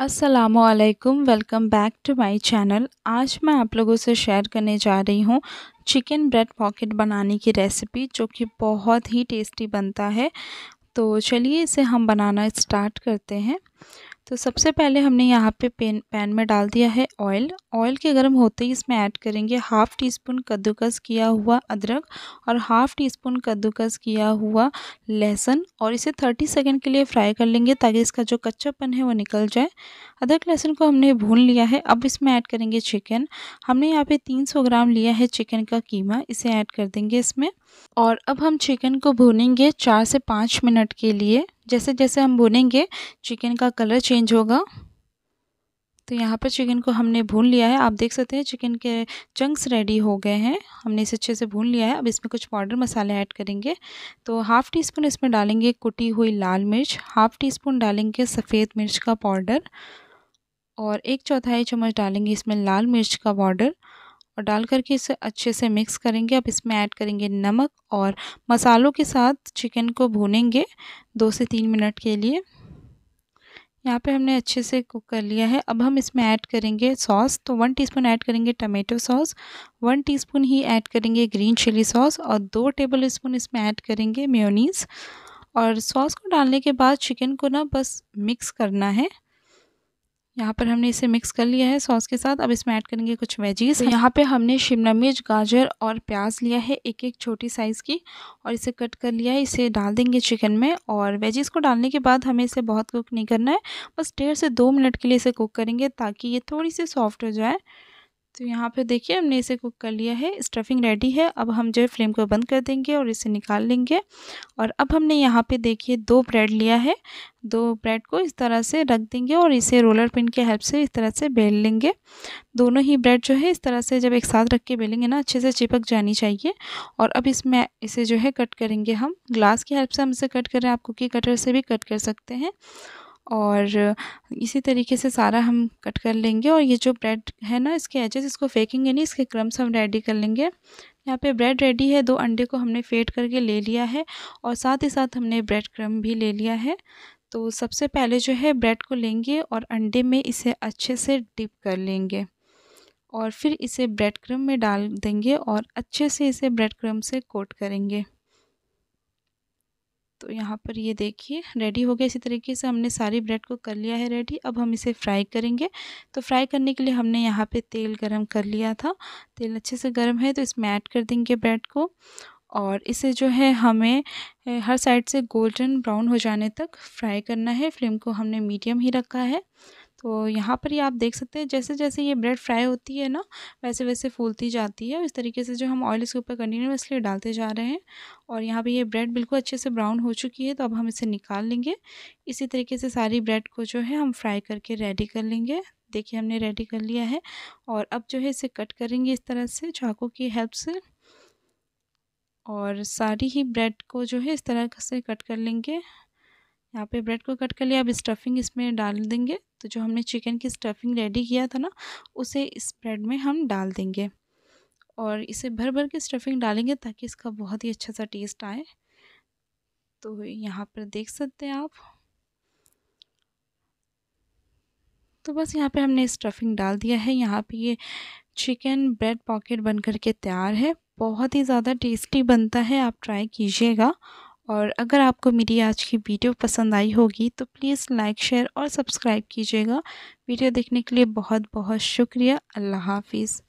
असलकम welcome back to my channel आज मैं आप लोगों से शेयर करने जा रही हूँ चिकन ब्रेड पॉकेट बनाने की रेसिपी जो कि बहुत ही टेस्टी बनता है तो चलिए इसे हम बनाना स्टार्ट करते हैं तो सबसे पहले हमने यहाँ पे पेन पैन में डाल दिया है ऑयल ऑयल के गर्म होते ही इसमें ऐड करेंगे हाफ़ टी स्पून कद्दूकस किया हुआ अदरक और हाफ़ टी स्पून कद्दूकस किया हुआ लहसुन और इसे थर्टी सेकेंड के लिए फ्राई कर लेंगे ताकि इसका जो कच्चापन है वो निकल जाए अदरक लहसुन को हमने भून लिया है अब इसमें ऐड करेंगे चिकन हमने यहाँ पर तीन सौ ग्राम लिया है चिकन का कीमा इसे ऐड कर देंगे इसमें और अब हम चिकन को भूनेंगे चार से पाँच मिनट के लिए जैसे जैसे हम भूनेंगे चिकन का कलर चेंज होगा तो यहाँ पर चिकन को हमने भून लिया है आप देख सकते हैं चिकन के चंक्स रेडी हो गए हैं हमने इसे अच्छे से भून लिया है अब इसमें कुछ पाउडर मसाले ऐड करेंगे तो हाफ़ टी स्पून इसमें डालेंगे कुटी हुई लाल मिर्च हाफ़ टी स्पून डालेंगे सफ़ेद मिर्च का पाउडर और एक चौथाई चम्मच डालेंगे इसमें लाल मिर्च का पाउडर और डाल करके इसे अच्छे से मिक्स करेंगे अब इसमें ऐड करेंगे नमक और मसालों के साथ चिकन को भूनेंगे दो से तीन मिनट के लिए यहाँ पे हमने अच्छे से कुक कर लिया है अब हम इसमें ऐड करेंगे सॉस तो वन टीस्पून ऐड करेंगे टमाटो सॉस वन टीस्पून ही ऐड करेंगे ग्रीन चिली सॉस और दो टेबल स्पून इसमें ऐड करेंगे म्योनीस और सॉस को डालने के बाद चिकन को ना बस मिक्स करना है यहाँ पर हमने इसे मिक्स कर लिया है सॉस के साथ अब इसमें ऐड करेंगे कुछ वेजीज तो यहाँ पे हमने शिमला मिर्च गाजर और प्याज लिया है एक एक छोटी साइज़ की और इसे कट कर लिया है इसे डाल देंगे चिकन में और वेजीज़ को डालने के बाद हमें इसे बहुत कुक नहीं करना है बस डेढ़ से दो मिनट के लिए इसे कुक करेंगे ताकि ये थोड़ी सी सॉफ्ट हो जाए तो यहाँ पे देखिए हमने इसे कुक कर लिया है स्टफिंग रेडी है अब हम जो है फ्लेम को बंद कर देंगे और इसे निकाल लेंगे और अब हमने यहाँ पे देखिए दो ब्रेड लिया है दो ब्रेड को इस तरह से रख देंगे और इसे रोलर पिन के हेल्प से इस तरह से बेल लेंगे दोनों ही ब्रेड जो है इस तरह से जब एक साथ रख के बेलेंगे ना अच्छे से चिपक जानी चाहिए और अब इसमें इसे जो है कट करेंगे हम ग्लास की हेल्प से हम इसे कट करें आप कुकी कटर से भी कट कर सकते हैं और इसी तरीके से सारा हम कट कर लेंगे और ये जो ब्रेड है ना इसके एजेस इसको फेंकेंगे नहीं इसके क्रम्स हम रेडी कर लेंगे यहाँ पे ब्रेड रेडी है दो अंडे को हमने फेट करके ले लिया है और साथ ही साथ हमने ब्रेड क्रम भी ले लिया है तो सबसे पहले जो है ब्रेड को लेंगे और अंडे में इसे अच्छे से डिप कर लेंगे और फिर इसे ब्रेड क्रम में डाल देंगे और अच्छे से इसे ब्रेड क्रम से कोट करेंगे तो यहाँ पर ये देखिए रेडी हो गया इसी तरीके से हमने सारी ब्रेड को कर लिया है रेडी अब हम इसे फ्राई करेंगे तो फ्राई करने के लिए हमने यहाँ पे तेल गरम कर लिया था तेल अच्छे से गरम है तो इसमें ऐड कर देंगे ब्रेड को और इसे जो है हमें हर साइड से गोल्डन ब्राउन हो जाने तक फ्राई करना है फ्लेम को हमने मीडियम ही रखा है तो यहाँ पर ही आप देख सकते हैं जैसे जैसे ये ब्रेड फ्राई होती है ना वैसे वैसे फूलती जाती है इस तरीके से जो हम ऑयल इसके ऊपर कंटिन्यूसली डालते जा रहे हैं और यहाँ पे ये ब्रेड बिल्कुल अच्छे से ब्राउन हो चुकी है तो अब हम इसे निकाल लेंगे इसी तरीके से सारी ब्रेड को जो है हम फ्राई करके रेडी कर लेंगे देखिए हमने रेडी कर लिया है और अब जो है इसे कट करेंगे इस तरह से चाकू की हेल्प से और सारी ही ब्रेड को जो है इस तरह से कट कर लेंगे यहाँ पे ब्रेड को कट कर लिया अब स्टफिंग इसमें डाल देंगे तो जो हमने चिकन की स्टफिंग रेडी किया था ना उसे स्प्रेड में हम डाल देंगे और इसे भर भर के स्टफिंग डालेंगे ताकि इसका बहुत ही अच्छा सा टेस्ट आए तो यहाँ पर देख सकते हैं आप तो बस यहाँ पे हमने स्टफिंग डाल दिया है यहाँ पे ये चिकन ब्रेड पॉकेट बन करके तैयार है बहुत ही ज़्यादा टेस्टी बनता है आप ट्राई कीजिएगा और अगर आपको मेरी आज की वीडियो पसंद आई होगी तो प्लीज़ लाइक शेयर और सब्सक्राइब कीजिएगा वीडियो देखने के लिए बहुत बहुत शुक्रिया अल्लाह हाफिज़